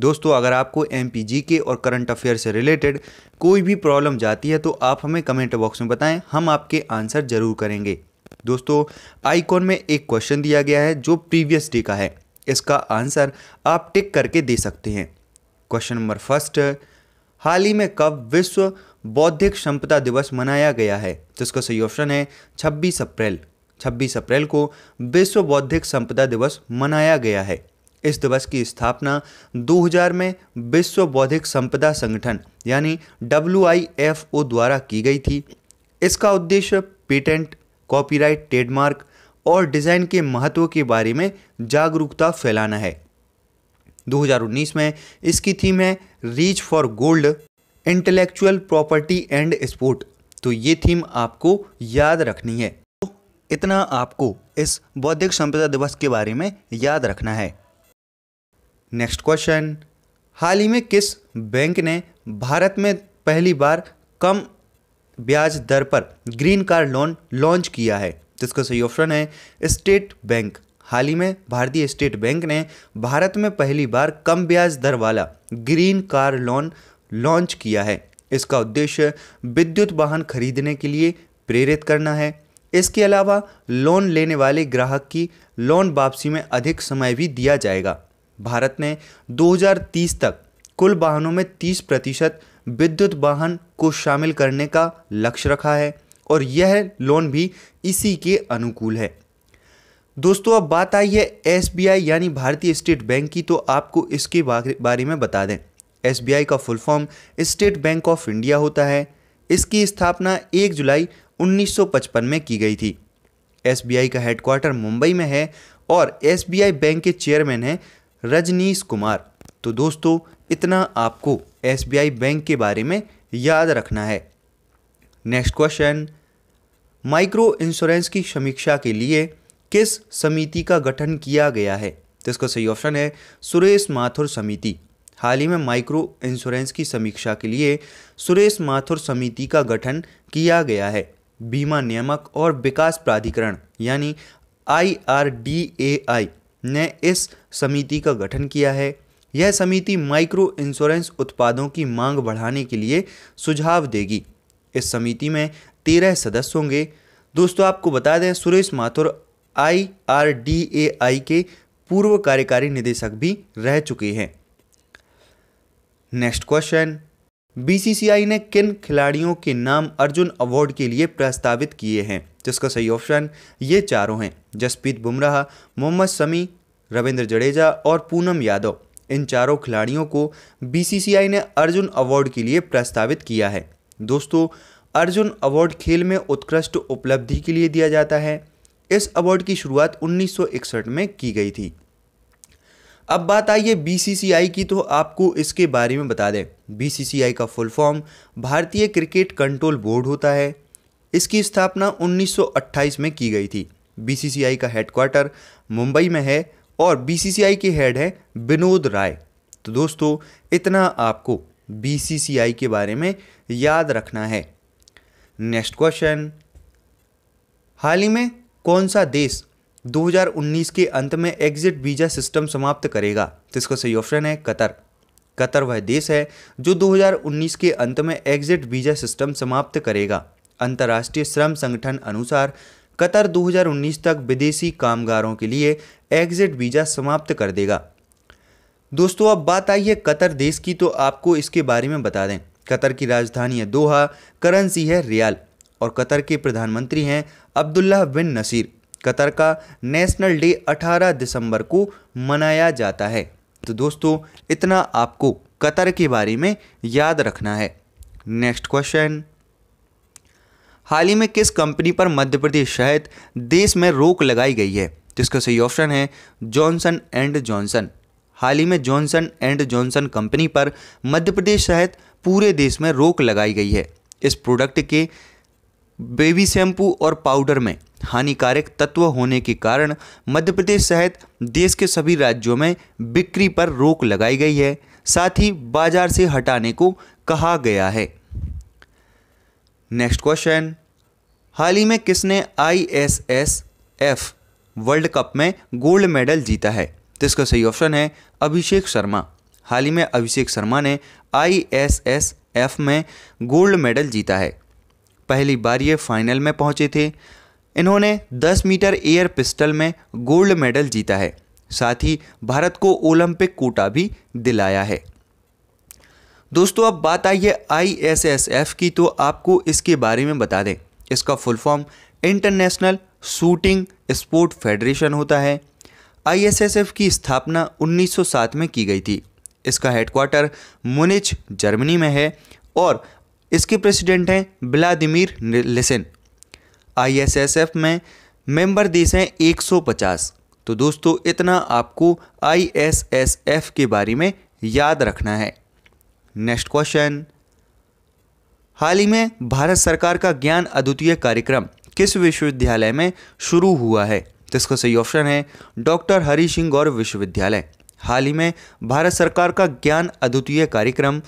दोस्तों अगर आपको एम के और करंट अफेयर से रिलेटेड कोई भी प्रॉब्लम जाती है तो आप हमें कमेंट बॉक्स में बताएं हम आपके आंसर ज़रूर करेंगे दोस्तों आईकॉन में एक क्वेश्चन दिया गया है जो प्रीवियस डे का है इसका आंसर आप टिक करके दे सकते हैं क्वेश्चन नंबर फर्स्ट हाल ही में कब विश्व बौद्धिक संपदा दिवस मनाया गया है जिसका तो सही ऑप्शन है छब्बीस अप्रैल छब्बीस अप्रैल को विश्व बौद्धिक संपदा दिवस मनाया गया है इस दिवस की स्थापना 2000 में विश्व बौद्धिक संपदा संगठन यानी डब्ल्यू द्वारा की गई थी इसका उद्देश्य पेटेंट कॉपीराइट ट्रेडमार्क और डिज़ाइन के महत्व के बारे में जागरूकता फैलाना है 2019 में इसकी थीम है reach for gold intellectual property and sport तो ये थीम आपको याद रखनी है तो इतना आपको इस बौद्धिक संपदा दिवस के बारे में याद रखना है नेक्स्ट क्वेश्चन हाल ही में किस बैंक ने भारत में पहली बार कम ब्याज दर पर ग्रीन कार लोन लॉन्च किया है जिसका सही ऑप्शन है स्टेट बैंक हाल ही में भारतीय स्टेट बैंक ने भारत में पहली बार कम ब्याज दर वाला ग्रीन कार लोन लॉन्च किया है इसका उद्देश्य विद्युत वाहन खरीदने के लिए प्रेरित करना है इसके अलावा लोन लेने वाले ग्राहक की लोन वापसी में अधिक समय भी दिया जाएगा भारत ने 2030 तक कुल वाहनों में 30 प्रतिशत विद्युत वाहन को शामिल करने का लक्ष्य रखा है और यह लोन भी इसी के अनुकूल है दोस्तों अब बात आई है एस यानी भारतीय स्टेट बैंक की तो आपको इसके बारे में बता दें एस का full form State Bank of India होता है इसकी स्थापना 1 जुलाई 1955 में की गई थी एस का हेडक्वार्टर मुंबई में है और एस बैंक के चेयरमैन हैं रजनीश कुमार तो दोस्तों इतना आपको एस बैंक के बारे में याद रखना है नेक्स्ट क्वेश्चन माइक्रो इंश्योरेंस की समीक्षा के लिए किस समिति का गठन किया गया है तो इसका सही ऑप्शन है सुरेश माथुर समिति हाल ही में माइक्रो इंश्योरेंस की समीक्षा के लिए सुरेश माथुर समिति का गठन किया गया है बीमा नियामक और विकास प्राधिकरण यानी आई आर डी ए आई ने इस समिति का गठन किया है यह समिति माइक्रो इंश्योरेंस उत्पादों की मांग बढ़ाने के लिए सुझाव देगी इस समिति में तेरह सदस्य होंगे दोस्तों आपको बता दें Suresh Mathur I R D A I के पूर्व कार्यकारी निदेशक भी रह चुके हैं नेक्स्ट क्वेश्चन बीसीसीआई ने किन खिलाड़ियों के नाम अर्जुन अवार्ड के लिए प्रस्तावित किए हैं जिसका सही ऑप्शन ये चारों हैं जसप्रीत बुमराह मोहम्मद समी रविंद्र जडेजा और पूनम यादव इन चारों खिलाड़ियों को बीसीसीआई ने अर्जुन अवार्ड के लिए प्रस्तावित किया है दोस्तों अर्जुन अवार्ड खेल में उत्कृष्ट उपलब्धि के लिए दिया जाता है इस अवार्ड की शुरुआत 1961 में की गई थी अब बात आई है बीसीसीआई की तो आपको इसके बारे में बता दें बीसीसीआई का फुल फॉर्म भारतीय क्रिकेट कंट्रोल बोर्ड होता है इसकी स्थापना 1928 में की गई थी बीसीसीआई का हेडक्वार्टर मुंबई में है और बीसीसीआई के हेड है विनोद राय तो दोस्तों इतना आपको बीसीसीआई के बारे में याद रखना है नेक्स्ट क्वेश्चन हाल ही में कौन सा देश 2019 के अंत में एग्जिट वीज़ा सिस्टम समाप्त करेगा तो इसका सही ऑप्शन है कतर कतर वह देश है जो 2019 के अंत में एग्जिट वीज़ा सिस्टम समाप्त करेगा अंतर्राष्ट्रीय श्रम संगठन अनुसार कतर 2019 तक विदेशी कामगारों के लिए एग्जिट वीज़ा समाप्त कर देगा दोस्तों अब बात आई है कतर देश की तो आपको इसके बारे में बता दें कतर की राजधानी है दोहा करेंसी है रियाल और कतर के प्रधानमंत्री हैं अब्दुल्ला बिन नसीर कतर का नेशनल डे 18 दिसंबर को मनाया जाता है तो दोस्तों इतना आपको कतर के बारे में याद रखना है नेक्स्ट क्वेश्चन हाल ही में किस कंपनी पर मध्य प्रदेश सहित देश में रोक लगाई गई है जिसका तो सही ऑप्शन है जॉनसन एंड जॉनसन हाल ही में जॉनसन एंड जॉनसन कंपनी पर मध्य प्रदेश सहित पूरे देश में रोक लगाई गई है इस प्रोडक्ट के बेबी शैम्पू और पाउडर में हानिकारक तत्व होने के कारण मध्य प्रदेश सहित देश के सभी राज्यों में बिक्री पर रोक लगाई गई है साथ ही बाजार से हटाने को कहा गया है नेक्स्ट क्वेश्चन हाल ही में किसने I S S F world cup में गोल्ड मेडल जीता है तो इसका सही ऑप्शन है अभिषेक शर्मा हाल ही में अभिषेक शर्मा ने आई एस एस एफ में गोल्ड मेडल जीता है पहली बार ये फाइनल में पहुंचे थे इन्होंने 10 मीटर एयर पिस्टल में गोल्ड मेडल जीता है साथ ही भारत को ओलंपिक कोटा भी दिलाया है दोस्तों अब बात आई है आईएसएसएफ की तो आपको इसके बारे में बता दें इसका full form international shooting sport federation होता है आईएसएसएफ की स्थापना 1907 में की गई थी इसका हेडक्वार्टर मुनिच जर्मनी में है और इसके प्रेसिडेंट हैं व्लादिमीर लिसिन आईएसएसएफ में मेंबर देश हैं 150 तो दोस्तों इतना आपको आईएसएसएफ के बारे में याद रखना है नेक्स्ट क्वेश्चन हाल ही में भारत सरकार का ज्ञान अद्वितीय कार्यक्रम किस विश्वविद्यालय में शुरू हुआ है तो इसका सही ऑप्शन है डॉक्टर हरी सिंह गौर विश्वविद्यालय हाल ही में भारत सरकार का ज्ञान अद्वितीय कार्यक्रम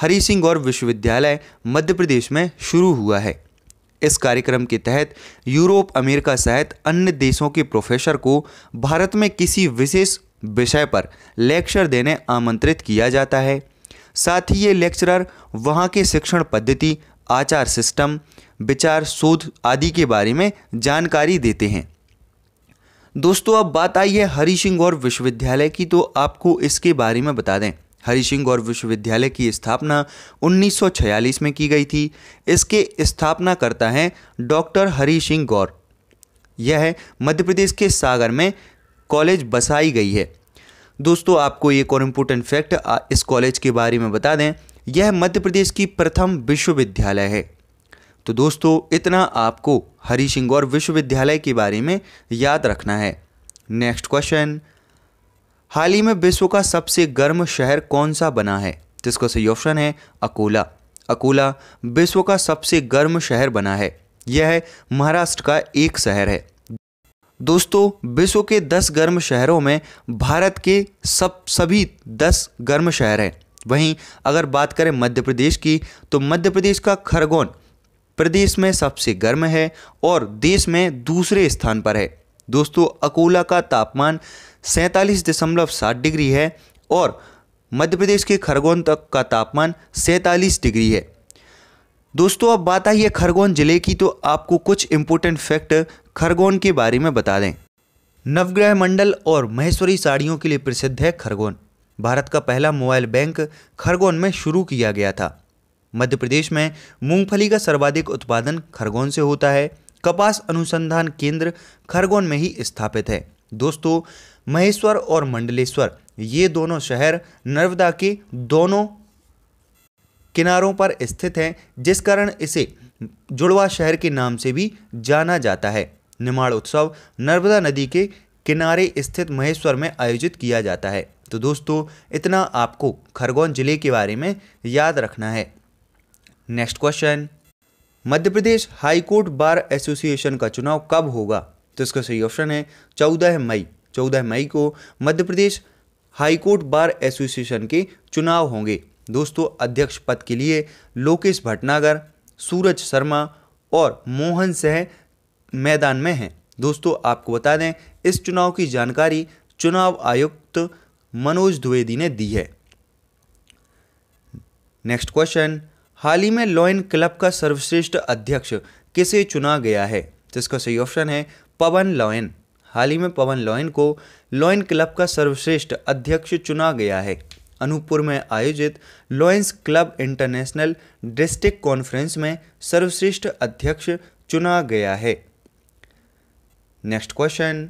हरी सिंह गौर विश्वविद्यालय मध्य प्रदेश में शुरू हुआ है इस कार्यक्रम के तहत यूरोप अमेरिका सहित अन्य देशों के प्रोफेसर को भारत में किसी विशेष विषय पर लेक्चर देने आमंत्रित किया जाता है साथ ही ये लेक्चरर वहाँ के शिक्षण पद्धति आचार सिस्टम विचार शोध आदि के बारे में जानकारी देते हैं दोस्तों अब बात आई है हरी सिंह गौर विश्वविद्यालय की तो आपको इसके बारे में बता दें हरी सिंह गौर विश्वविद्यालय की स्थापना 1946 में की गई थी इसके स्थापनाकर्ता हैं डॉक्टर हरी सिंह गौर यह मध्य प्रदेश के सागर में कॉलेज बसाई गई है दोस्तों आपको एक और इम्पोर्टेंट फैक्ट इस कॉलेज के बारे में बता दें यह मध्य प्रदेश की प्रथम विश्वविद्यालय है तो दोस्तों इतना आपको हरी सिंह और विश्वविद्यालय के बारे में याद रखना है नेक्स्ट क्वेश्चन हाल ही में विश्व का सबसे गर्म शहर कौन सा बना है जिसका सही ऑप्शन है अकोला अकोला विश्व का सबसे गर्म शहर बना है यह महाराष्ट्र का एक शहर है दोस्तों विश्व के 10 गर्म शहरों में भारत के सब सभी 10 गर्म शहर हैं वहीं अगर बात करें मध्य प्रदेश की तो मध्य प्रदेश का खरगोन प्रदेश में सबसे गर्म है और देश में दूसरे स्थान पर है दोस्तों अकोला का तापमान सैंतालीस दशमलव सात डिग्री है और मध्य प्रदेश के खरगोन तक का तापमान सैंतालीस डिग्री है दोस्तों अब बात आई है खरगोन ज़िले की तो आपको कुछ इम्पोर्टेंट फैक्ट खरगोन के बारे में बता दें नवग्रह मंडल और महेश्वरी साड़ियों के लिए प्रसिद्ध है खरगोन भारत का पहला मोबाइल बैंक खरगोन में शुरू किया गया था मध्य प्रदेश में मूंगफली का सर्वाधिक उत्पादन खरगोन से होता है कपास अनुसंधान केंद्र खरगोन में ही स्थापित है दोस्तों महेश्वर और मंडलेश्वर ये दोनों शहर नर्मदा के दोनों किनारों पर स्थित हैं जिस कारण इसे जुड़वा शहर के नाम से भी जाना जाता है निर्माण उत्सव नर्मदा नदी के किनारे स्थित महेश्वर में आयोजित किया जाता है तो दोस्तों इतना आपको खरगोन जिले के बारे में याद रखना है next question Madhya Pradesh high court bar association का चुनाव कब होगा तो इसका सही ऑप्शन है चौदह मई चौदह मई को मध्य प्रदेश हाईकोर्ट बार एसोसिएशन के चुनाव होंगे दोस्तों अध्यक्ष पद के लिए लोकेश भटनागर सूरज शर्मा और मोहन सह मैदान में हैं दोस्तों आपको बता दें इस चुनाव की जानकारी चुनाव आयुक्त मनोज द्विवेदी ने दी है नेक्स्ट क्वेश्चन हाल ही में लॉयन क्लब का सर्वश्रेष्ठ अध्यक्ष किसे चुना गया है जिसका सही ऑप्शन है पवन लॉयन हाल ही में पवन लॉयन को लॉयन क्लब का सर्वश्रेष्ठ अध्यक्ष चुना गया है अनूपपुर में आयोजित lions club international district conference में सर्वश्रेष्ठ अध्यक्ष चुना गया है नेक्स्ट क्वेश्चन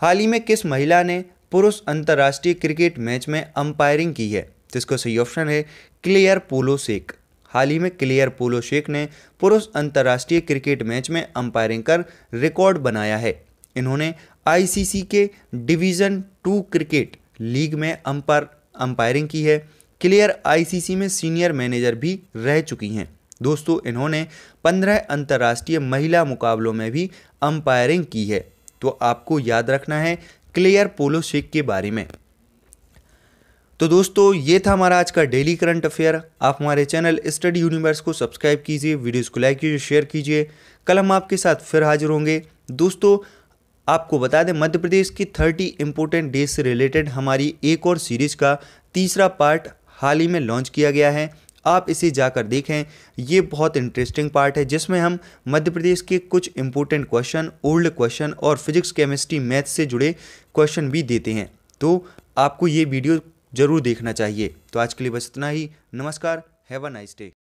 हाल ही में किस महिला ने पुरुष अंतर्राष्ट्रीय क्रिकेट मैच में अंपायरिंग की है तो इसका सही ऑप्शन है क्लियर पोलो शेख हाल ही में क्लियर पोलो शेख ने पुरुष अंतर्राष्ट्रीय क्रिकेट मैच में अंपायरिंग कर रिकॉर्ड बनाया है इन्होंने आईसीसी के डिवीज़न टू क्रिकेट लीग में अंपायर अंपायरिंग की है क्लियर आईसीसी में सीनियर मैनेजर भी रह चुकी हैं दोस्तों इन्होंने पंद्रह अंतर्राष्ट्रीय महिला मुकाबलों में भी अंपायरिंग की है तो आपको याद रखना है पोलो पोलोशिक के बारे में तो दोस्तों ये था हमारा आज का डेली करंट अफेयर आप हमारे चैनल स्टडी यूनिवर्स को सब्सक्राइब कीजिए वीडियोस को लाइक कीजिए शेयर कीजिए कल हम आपके साथ फिर हाजिर होंगे दोस्तों आपको बता दें मध्य प्रदेश की थर्टी इंपोर्टेंट डेज से रिलेटेड हमारी एक और सीरीज़ का तीसरा पार्ट हाल ही में लॉन्च किया गया है आप इसे जाकर देखें ये बहुत इंटरेस्टिंग पार्ट है जिसमें हम मध्य प्रदेश के कुछ इंपॉर्टेंट क्वेश्चन ओल्ड क्वेश्चन और फिजिक्स केमिस्ट्री मैथ से जुड़े क्वेश्चन भी देते हैं तो आपको ये वीडियो ज़रूर देखना चाहिए तो आज के लिए बस इतना ही नमस्कार हैव अ नाइस डे